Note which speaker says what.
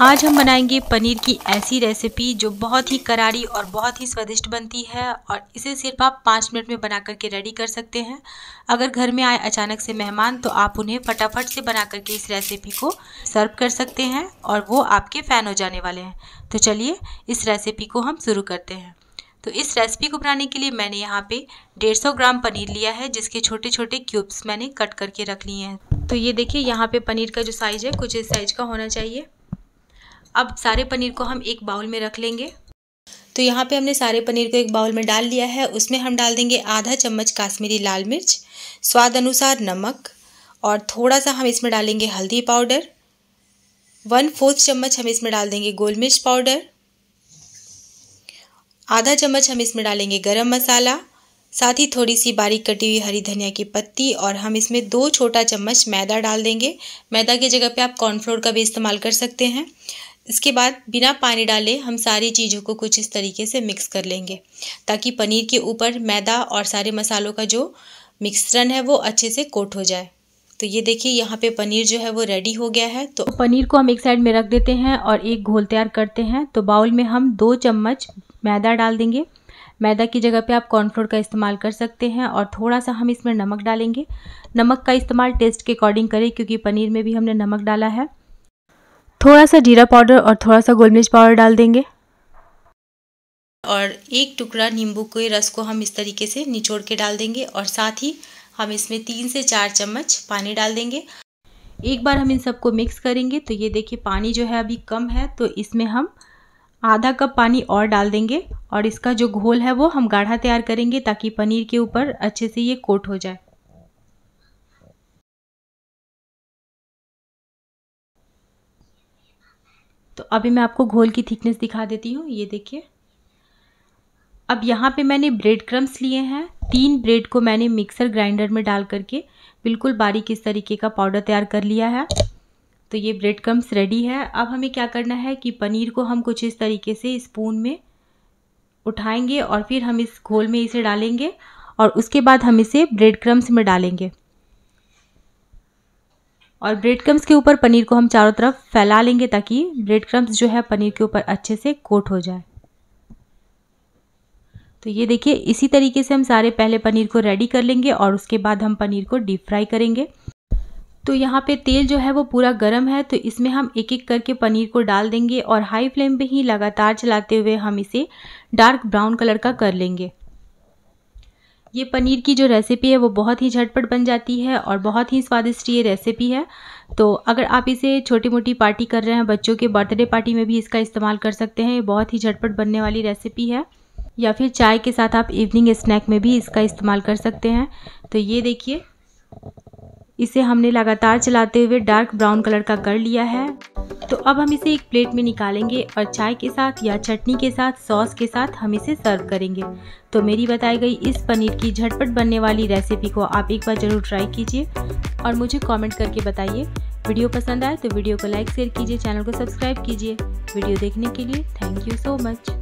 Speaker 1: आज हम बनाएंगे पनीर की ऐसी रेसिपी जो बहुत ही करारी और बहुत ही स्वादिष्ट बनती है और इसे सिर्फ आप पाँच मिनट में बना करके रेडी कर सकते हैं अगर घर में आए अचानक से मेहमान तो आप उन्हें फटाफट से बना करके इस रेसिपी को सर्व कर सकते हैं और वो आपके फ़ैन हो जाने वाले हैं तो चलिए इस रेसिपी को हम शुरू करते हैं तो इस रेसिपी को बनाने के लिए मैंने यहाँ पे 150 ग्राम पनीर लिया है जिसके छोटे छोटे क्यूब्स मैंने कट करके रख लिए हैं तो ये देखिए यहाँ पे पनीर का जो साइज़ है कुछ इस साइज़ का होना चाहिए अब सारे पनीर को हम एक बाउल में रख लेंगे तो यहाँ पे हमने सारे पनीर को एक बाउल में डाल लिया है उसमें हम डाल देंगे आधा चम्मच काश्मीरी लाल मिर्च स्वाद अनुसार नमक और थोड़ा सा हम इसमें डालेंगे हल्दी पाउडर वन फोर्थ चम्मच हम इसमें डाल देंगे गोल मिर्च पाउडर आधा चम्मच हम इसमें डालेंगे गरम मसाला साथ ही थोड़ी सी बारीक कटी हुई हरी धनिया की पत्ती और हम इसमें दो छोटा चम्मच मैदा डाल देंगे मैदा की जगह पे आप कॉर्नफ्लोर का भी इस्तेमाल कर सकते हैं इसके बाद बिना पानी डाले हम सारी चीज़ों को कुछ इस तरीके से मिक्स कर लेंगे ताकि पनीर के ऊपर मैदा और सारे मसालों का जो मिक्सरन है वो अच्छे से कोट हो जाए तो ये देखिए यहाँ पे पनीर जो है वो रेडी हो गया है तो पनीर को हम एक साइड में रख देते हैं और एक घोल तैयार करते हैं तो बाउल में हम दो चम्मच मैदा डाल देंगे मैदा की जगह पे आप कॉर्नफ्लोर का इस्तेमाल कर सकते हैं और थोड़ा सा हम इसमें नमक डालेंगे नमक का इस्तेमाल टेस्ट के अकॉर्डिंग करें क्योंकि पनीर में भी हमने नमक डाला है थोड़ा सा जीरा पाउडर और थोड़ा सा गोल मिर्च पाउडर डाल देंगे और एक टुकड़ा नींबू के रस को हम इस तरीके से निचोड़ के डाल देंगे और साथ ही हम इसमें तीन से चार चम्मच पानी डाल देंगे एक बार हम इन सबको मिक्स करेंगे तो ये देखिए पानी जो है अभी कम है तो इसमें हम आधा कप पानी और डाल देंगे और इसका जो घोल है वो हम गाढ़ा तैयार करेंगे ताकि पनीर के ऊपर अच्छे से ये कोट हो जाए तो अभी मैं आपको घोल की थिकनेस दिखा देती हूँ ये देखिए अब यहाँ पे मैंने ब्रेड क्रम्स लिए हैं तीन ब्रेड को मैंने मिक्सर ग्राइंडर में डाल करके बिल्कुल बारीक इस तरीके का पाउडर तैयार कर लिया है तो ये ब्रेड क्रम्स रेडी है अब हमें क्या करना है कि पनीर को हम कुछ इस तरीके से स्पून में उठाएंगे और फिर हम इस घोल में इसे डालेंगे और उसके बाद हम इसे ब्रेड क्रम्स में डालेंगे और ब्रेड क्रम्स के ऊपर पनीर को हम चारों तरफ फैला लेंगे ताकि ब्रेड क्रम्स जो है पनीर के ऊपर अच्छे से कोट हो जाए तो ये देखिए इसी तरीके से हम सारे पहले पनीर को रेडी कर लेंगे और उसके बाद हम पनीर को डीप फ्राई करेंगे तो यहाँ पे तेल जो है वो पूरा गर्म है तो इसमें हम एक एक करके पनीर को डाल देंगे और हाई फ्लेम पे ही लगातार चलाते हुए हम इसे डार्क ब्राउन कलर का कर लेंगे ये पनीर की जो रेसिपी है वो बहुत ही झटपट बन जाती है और बहुत ही स्वादिष्ट ये रेसिपी है तो अगर आप इसे छोटी मोटी पार्टी कर रहे हैं बच्चों के बर्थडे पार्टी में भी इसका इस्तेमाल कर सकते हैं ये बहुत ही झटपट बनने वाली रेसिपी है या फिर चाय के साथ आप इवनिंग स्नैक में भी इसका इस्तेमाल कर सकते हैं तो ये देखिए इसे हमने लगातार चलाते हुए डार्क ब्राउन कलर का कर लिया है तो अब हम इसे एक प्लेट में निकालेंगे और चाय के साथ या चटनी के साथ सॉस के साथ हम इसे सर्व करेंगे तो मेरी बताई गई इस पनीर की झटपट बनने वाली रेसिपी को आप एक बार ज़रूर ट्राई कीजिए और मुझे कमेंट करके बताइए वीडियो पसंद आए तो वीडियो को लाइक शेयर कीजिए चैनल को सब्सक्राइब कीजिए वीडियो देखने के लिए थैंक यू सो मच